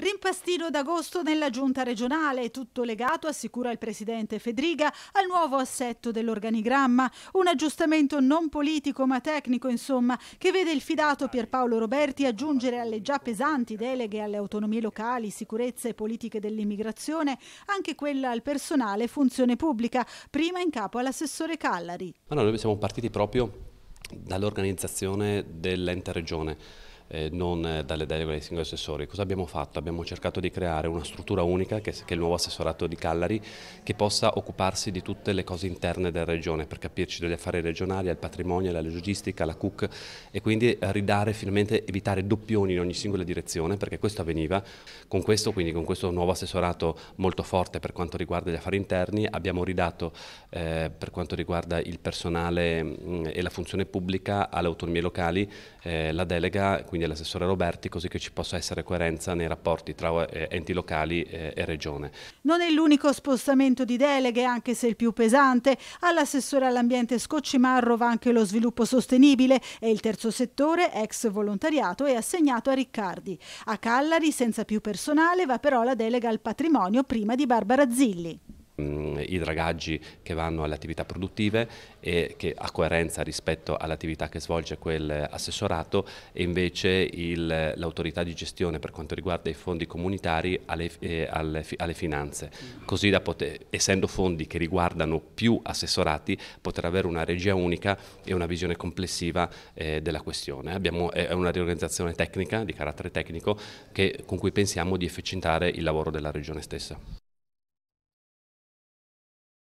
Rimpastino d'agosto nella giunta regionale, tutto legato, assicura il presidente Fedriga, al nuovo assetto dell'organigramma. Un aggiustamento non politico ma tecnico, insomma, che vede il fidato Pierpaolo Roberti aggiungere alle già pesanti deleghe alle autonomie locali, sicurezza e politiche dell'immigrazione, anche quella al personale e funzione pubblica, prima in capo all'assessore Callari. Ma no, noi siamo partiti proprio dall'organizzazione dell'ente regione eh, non eh, dalle deleghe dei singoli assessori. Cosa abbiamo fatto? Abbiamo cercato di creare una struttura unica, che, che, è il nuovo assessorato di Callari, che possa occuparsi di tutte le cose interne della regione, per capirci degli affari regionali, al patrimonio, alla logistica, alla CUC e quindi eh, ridare finalmente, evitare doppioni in ogni singola direzione, perché questo avveniva. Con questo, quindi con questo nuovo assessorato molto forte per quanto riguarda gli affari interni, abbiamo ridato eh, per quanto riguarda il personale mh, mm, e la funzione pubblica alle autonomie locali eh, la delega, quindi quindi l'assessore Roberti, così che ci possa essere coerenza nei rapporti tra eh, enti locali eh, e regione. Non è l'unico spostamento di deleghe, anche se il più pesante. All'assessore all'ambiente Scoccimarro va anche lo sviluppo sostenibile e il terzo settore, ex volontariato, è assegnato a Riccardi. A Callari, senza più personale, va però la delega al patrimonio prima di Barbara Zilli mh, i dragaggi che vanno alle attività produttive e che ha coerenza rispetto all'attività che svolge quell'assessorato e invece l'autorità di gestione per quanto riguarda i fondi comunitari alle, eh, alle, alle finanze, così da poter, essendo fondi che riguardano più assessorati, poter avere una regia unica e una visione complessiva eh, della questione. Abbiamo, è una riorganizzazione tecnica, di carattere tecnico, che, con cui pensiamo di efficientare il lavoro della regione stessa.